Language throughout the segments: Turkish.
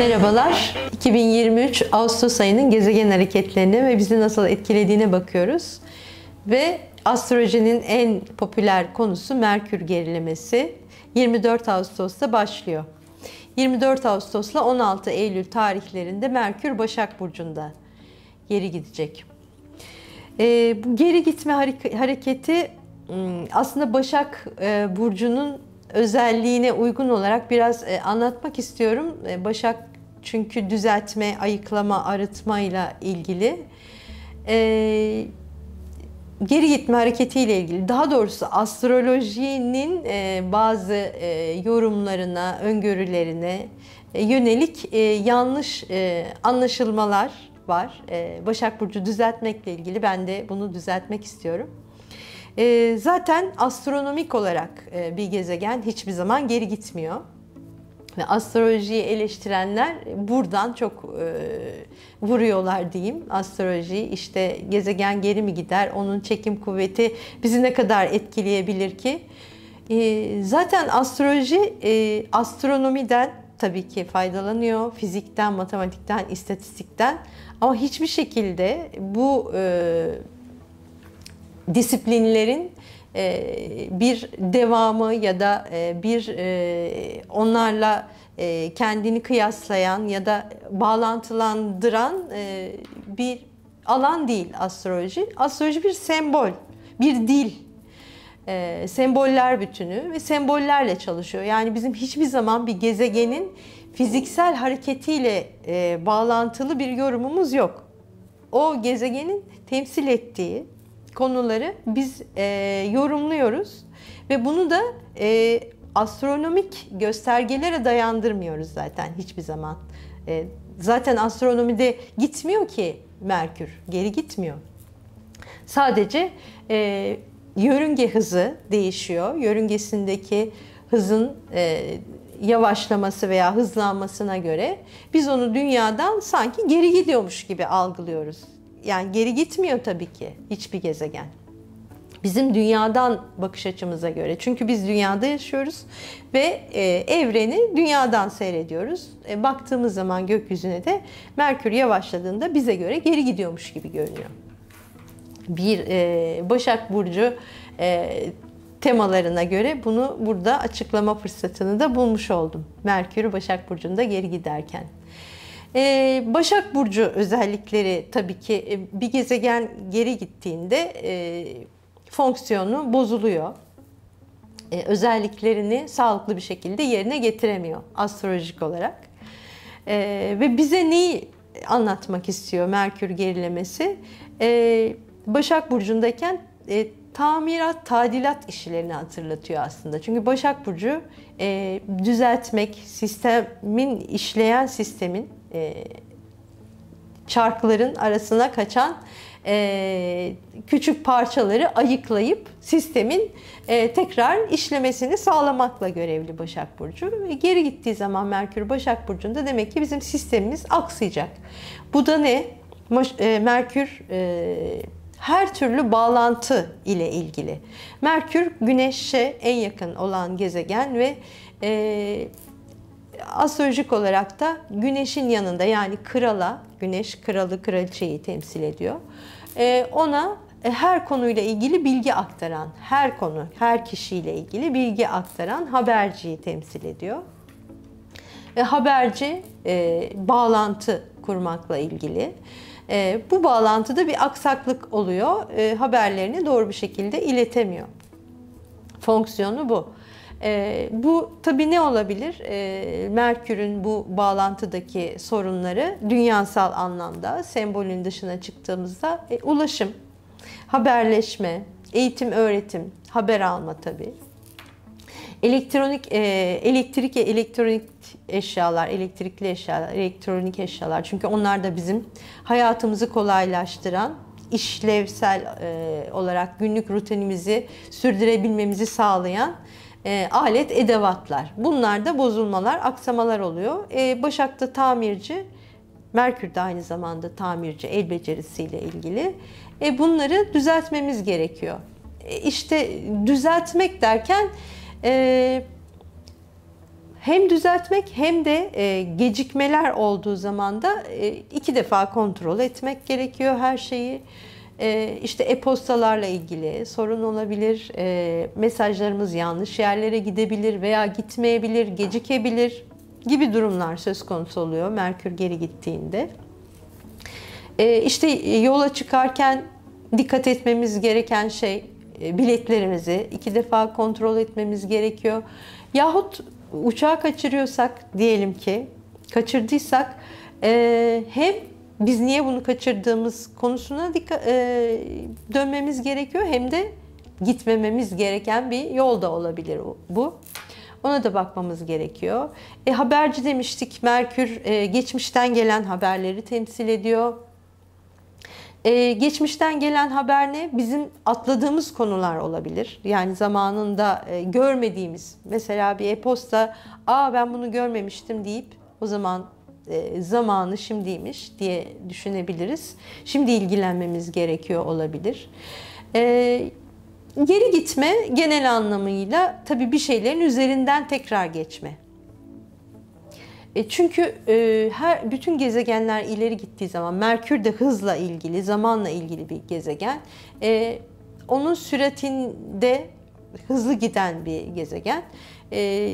Merhabalar. 2023 Ağustos ayının gezegen hareketlerine ve bizi nasıl etkilediğine bakıyoruz. Ve astrolojinin en popüler konusu Merkür gerilemesi. 24 Ağustos'ta başlıyor. 24 Ağustos'la 16 Eylül tarihlerinde Merkür Başak Burcu'nda geri gidecek. E, bu geri gitme hareketi aslında Başak e, Burcu'nun özelliğine uygun olarak biraz e, anlatmak istiyorum. E, Başak çünkü düzeltme, ayıklama, arıtma ile ilgili. Ee, geri gitme ile ilgili daha doğrusu astrolojinin e, bazı yorumlarına, öngörülerine yönelik yanlış anlaşılmalar var. Başak Burcu düzeltmekle ilgili ben de bunu düzeltmek istiyorum. E, zaten astronomik olarak e, bir gezegen hiçbir zaman geri gitmiyor. Ve astrolojiyi eleştirenler buradan çok e, vuruyorlar diyeyim. Astroloji işte gezegen geri mi gider, onun çekim kuvveti bizi ne kadar etkileyebilir ki? E, zaten astroloji e, astronomiden tabii ki faydalanıyor. Fizikten, matematikten, istatistikten. Ama hiçbir şekilde bu... E, disiplinlerin e, bir devamı ya da e, bir e, onlarla kendini kıyaslayan ya da bağlantılandıran bir alan değil astroloji. Astroloji bir sembol, bir dil, semboller bütünü ve sembollerle çalışıyor. Yani bizim hiçbir zaman bir gezegenin fiziksel hareketiyle bağlantılı bir yorumumuz yok. O gezegenin temsil ettiği konuları biz e, yorumluyoruz ve bunu da e, astronomik göstergelere dayandırmıyoruz zaten hiçbir zaman. E, zaten astronomide gitmiyor ki Merkür, geri gitmiyor. Sadece e, yörünge hızı değişiyor. Yörüngesindeki hızın e, yavaşlaması veya hızlanmasına göre biz onu dünyadan sanki geri gidiyormuş gibi algılıyoruz yani geri gitmiyor tabii ki hiçbir gezegen. Bizim dünyadan bakış açımıza göre. Çünkü biz dünyada yaşıyoruz ve e, evreni dünyadan seyrediyoruz. E, baktığımız zaman gökyüzüne de Merkür yavaşladığında bize göre geri gidiyormuş gibi görünüyor. Bir e, Başak Burcu e, temalarına göre bunu burada açıklama fırsatını da bulmuş oldum. Merkür Başak Burcu'nda geri giderken. Ee, Başak Burcu özellikleri tabii ki e, bir gezegen geri gittiğinde e, fonksiyonu bozuluyor. E, özelliklerini sağlıklı bir şekilde yerine getiremiyor astrolojik olarak. E, ve bize neyi anlatmak istiyor Merkür gerilemesi? E, Başak Burcu'ndayken e, tamirat, tadilat işlerini hatırlatıyor aslında. Çünkü Başak Burcu e, düzeltmek, sistemin, işleyen sistemin e, çarkların arasına kaçan e, küçük parçaları ayıklayıp sistemin e, tekrar işlemesini sağlamakla görevli Başak Burcu. Ve geri gittiği zaman Merkür Başak Burcu'nda demek ki bizim sistemimiz aksayacak. Bu da ne? E, Merkür e, her türlü bağlantı ile ilgili. Merkür Güneş'e en yakın olan gezegen ve e, astrolojik olarak da güneşin yanında yani krala, güneş kralı kraliçeyi temsil ediyor. Ee, e, ona her konuyla ilgili bilgi aktaran, her konu, her kişiyle ilgili bilgi aktaran haberciyi temsil ediyor. E, haberci e, bağlantı kurmakla ilgili. E, bu bağlantıda bir aksaklık oluyor. E, haberlerini doğru bir şekilde iletemiyor. Fonksiyonu bu. E, bu tabii ne olabilir? E, Merkür'ün bu bağlantıdaki sorunları dünyasal anlamda sembolün dışına çıktığımızda e, ulaşım, haberleşme, eğitim, öğretim, haber alma tabii. Elektronik, e, elektrik, elektronik eşyalar, elektrikli eşyalar, elektronik eşyalar. Çünkü onlar da bizim hayatımızı kolaylaştıran, işlevsel e, olarak günlük rutinimizi sürdürebilmemizi sağlayan e, alet edevatlar. Bunlarda bozulmalar, aksamalar oluyor. E, Başak'ta tamirci, Merkür de aynı zamanda tamirci, el becerisiyle ilgili. E, bunları düzeltmemiz gerekiyor. E, işte düzeltmek derken e, hem düzeltmek hem de e, gecikmeler olduğu zaman da e, iki defa kontrol etmek gerekiyor her şeyi. Ee, işte e-postalarla ilgili sorun olabilir, e, mesajlarımız yanlış yerlere gidebilir veya gitmeyebilir, gecikebilir gibi durumlar söz konusu oluyor Merkür geri gittiğinde. Ee, işte yola çıkarken dikkat etmemiz gereken şey e, biletlerimizi iki defa kontrol etmemiz gerekiyor. Yahut uçağı kaçırıyorsak diyelim ki kaçırdıysak e, hem biz niye bunu kaçırdığımız konusuna dikkat, e, dönmemiz gerekiyor. Hem de gitmememiz gereken bir yol da olabilir bu. Ona da bakmamız gerekiyor. E, haberci demiştik. Merkür e, geçmişten gelen haberleri temsil ediyor. Ee, geçmişten gelen haber ne? Bizim atladığımız konular olabilir. Yani zamanında e, görmediğimiz. Mesela bir e-posta, aa ben bunu görmemiştim deyip o zaman e, zamanı şimdiymiş diye düşünebiliriz. Şimdi ilgilenmemiz gerekiyor olabilir. Ee, geri gitme genel anlamıyla tabii bir şeylerin üzerinden tekrar geçme. E çünkü e, her bütün gezegenler ileri gittiği zaman Merkür de hızla ilgili, zamanla ilgili bir gezegen. E, onun süratinde hızlı giden bir gezegen. E,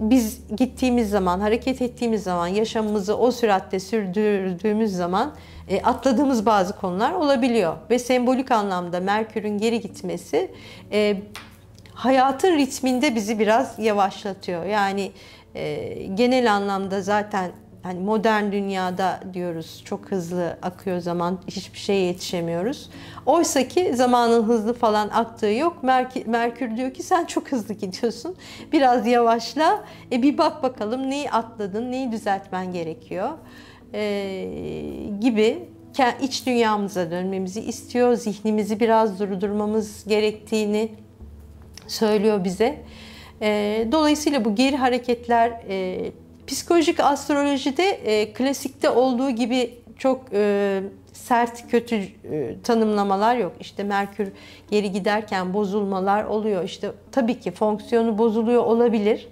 biz gittiğimiz zaman, hareket ettiğimiz zaman, yaşamımızı o süratte sürdürdüğümüz zaman e, atladığımız bazı konular olabiliyor. Ve sembolik anlamda Merkür'ün geri gitmesi e, hayatın ritminde bizi biraz yavaşlatıyor. Yani e, genel anlamda zaten hani modern dünyada diyoruz çok hızlı akıyor zaman hiçbir şeye yetişemiyoruz. Oysa ki zamanın hızlı falan aktığı yok. Merk Merkür diyor ki sen çok hızlı gidiyorsun. Biraz yavaşla. E bir bak bakalım neyi atladın, neyi düzeltmen gerekiyor e, gibi iç dünyamıza dönmemizi istiyor. Zihnimizi biraz durdurmamız gerektiğini söylüyor bize. E, dolayısıyla bu geri hareketler e, Psikolojik astrolojide e, klasikte olduğu gibi çok e, sert kötü e, tanımlamalar yok. İşte Merkür geri giderken bozulmalar oluyor. İşte tabii ki fonksiyonu bozuluyor olabilir.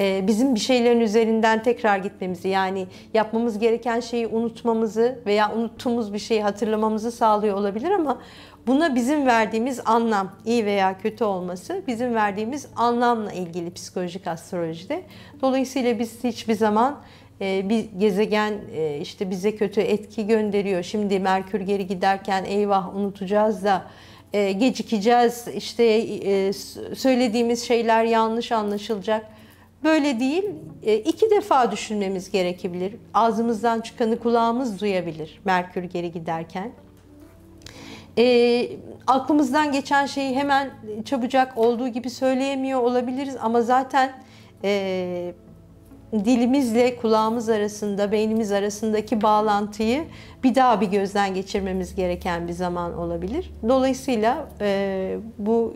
E, bizim bir şeylerin üzerinden tekrar gitmemizi yani yapmamız gereken şeyi unutmamızı veya unuttuğumuz bir şeyi hatırlamamızı sağlıyor olabilir ama buna bizim verdiğimiz anlam iyi veya kötü olması bizim verdiğimiz anlamla ilgili psikolojik astrolojide. Dolayısıyla biz hiçbir zaman e, bir gezegen e, işte bize kötü etki gönderiyor. Şimdi Merkür geri giderken eyvah unutacağız da gecikeceğiz. işte söylediğimiz şeyler yanlış anlaşılacak Böyle değil, e, İki defa düşünmemiz gerekebilir. Ağzımızdan çıkanı kulağımız duyabilir Merkür geri giderken. E, aklımızdan geçen şeyi hemen çabucak olduğu gibi söyleyemiyor olabiliriz ama zaten e, dilimizle kulağımız arasında, beynimiz arasındaki bağlantıyı bir daha bir gözden geçirmemiz gereken bir zaman olabilir. Dolayısıyla e, bu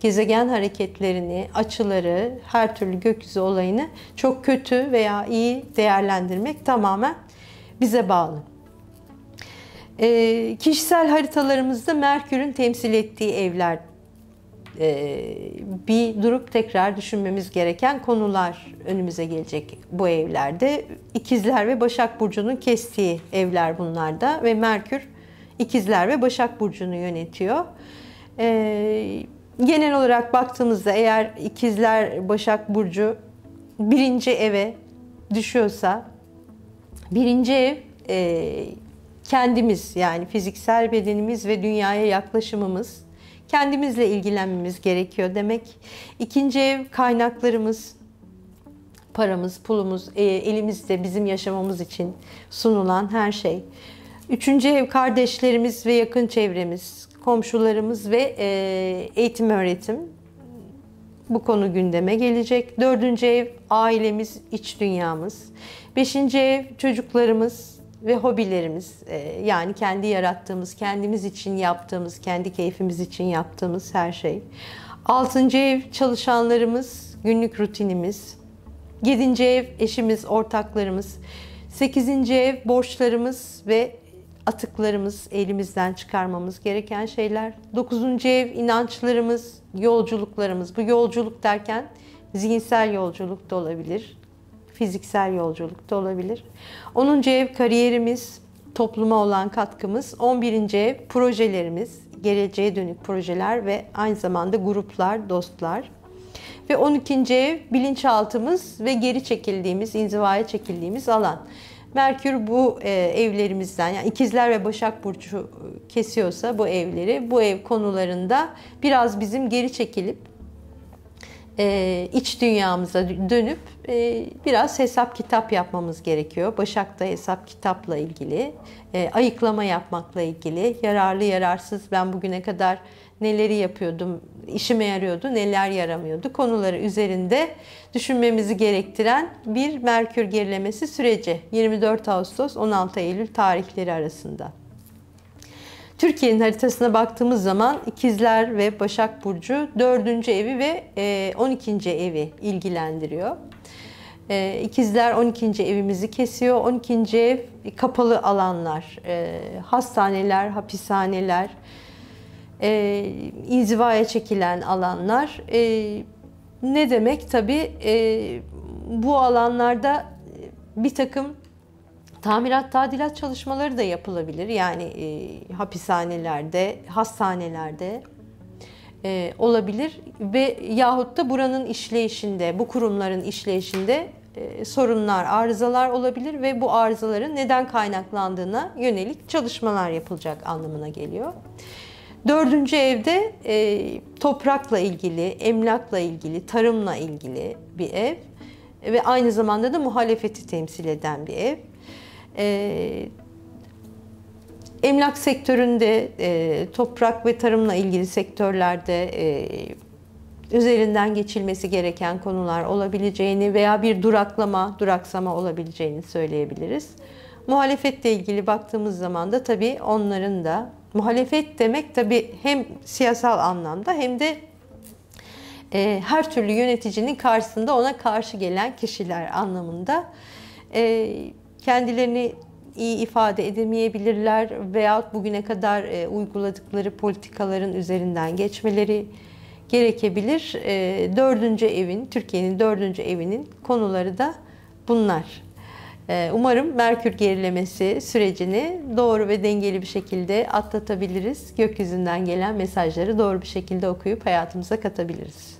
gezegen hareketlerini, açıları, her türlü gökyüzü olayını çok kötü veya iyi değerlendirmek tamamen bize bağlı. E, kişisel haritalarımızda Merkür'ün temsil ettiği evler e, bir durup tekrar düşünmemiz gereken konular önümüze gelecek bu evlerde. İkizler ve Başak Burcu'nun kestiği evler bunlar da ve Merkür İkizler ve Başak Burcu'nu yönetiyor. E, genel olarak baktığımızda eğer İkizler Başak Burcu birinci eve düşüyorsa birinci ev e, kendimiz yani fiziksel bedenimiz ve dünyaya yaklaşımımız kendimizle ilgilenmemiz gerekiyor demek. İkinci ev kaynaklarımız, paramız, pulumuz, e, elimizde bizim yaşamamız için sunulan her şey. Üçüncü ev kardeşlerimiz ve yakın çevremiz, komşularımız ve e, eğitim öğretim. Bu konu gündeme gelecek. Dördüncü ev ailemiz, iç dünyamız. Beşinci ev çocuklarımız, ve hobilerimiz e, yani kendi yarattığımız, kendimiz için yaptığımız, kendi keyfimiz için yaptığımız her şey. Altıncı ev çalışanlarımız, günlük rutinimiz. Yedinci ev eşimiz, ortaklarımız. Sekizinci ev borçlarımız ve atıklarımız, elimizden çıkarmamız gereken şeyler. Dokuzuncu ev inançlarımız, yolculuklarımız. Bu yolculuk derken zihinsel yolculuk da olabilir, fiziksel yolculukta olabilir. 10. ev kariyerimiz, topluma olan katkımız, 11. ev projelerimiz, geleceğe dönük projeler ve aynı zamanda gruplar, dostlar. Ve 12. ev bilinçaltımız ve geri çekildiğimiz, inzivaya çekildiğimiz alan. Merkür bu e, evlerimizden yani ikizler ve Başak Burcu kesiyorsa bu evleri bu ev konularında biraz bizim geri çekilip e, iç dünyamıza dönüp e, biraz hesap kitap yapmamız gerekiyor. Başak'ta hesap kitapla ilgili, e, ayıklama yapmakla ilgili, yararlı yararsız ben bugüne kadar neleri yapıyordum, işime yarıyordu, neler yaramıyordu konuları üzerinde düşünmemizi gerektiren bir Merkür gerilemesi süreci 24 Ağustos 16 Eylül tarihleri arasında. Türkiye'nin haritasına baktığımız zaman İkizler ve Başak Burcu 4. evi ve 12. E, evi ilgilendiriyor. E, İkizler 12. evimizi kesiyor. 12. ev kapalı alanlar, e, hastaneler, hapishaneler, inzivaya çekilen alanlar. Ne demek? Tabii bu alanlarda bir takım Tamirat, tadilat çalışmaları da yapılabilir. Yani e, hapishanelerde, hastanelerde e, olabilir ve yahut da buranın işleyişinde, bu kurumların işleyişinde e, sorunlar, arızalar olabilir ve bu arızaların neden kaynaklandığına yönelik çalışmalar yapılacak anlamına geliyor. Dördüncü evde e, toprakla ilgili, emlakla ilgili, tarımla ilgili bir ev ve aynı zamanda da muhalefeti temsil eden bir ev. E, emlak sektöründe, e, toprak ve tarımla ilgili sektörlerde e, üzerinden geçilmesi gereken konular olabileceğini veya bir duraklama, duraksama olabileceğini söyleyebiliriz. Muhalefetle ilgili baktığımız zaman da tabii onların da muhalefet demek tabii hem siyasal anlamda hem de e, her türlü yöneticinin karşısında ona karşı gelen kişiler anlamında. E, kendilerini iyi ifade edemeyebilirler veya bugüne kadar e, uyguladıkları politikaların üzerinden geçmeleri gerekebilir. E, dördüncü evin, Türkiye'nin dördüncü evinin konuları da bunlar. E, umarım Merkür gerilemesi sürecini doğru ve dengeli bir şekilde atlatabiliriz. Gökyüzünden gelen mesajları doğru bir şekilde okuyup hayatımıza katabiliriz.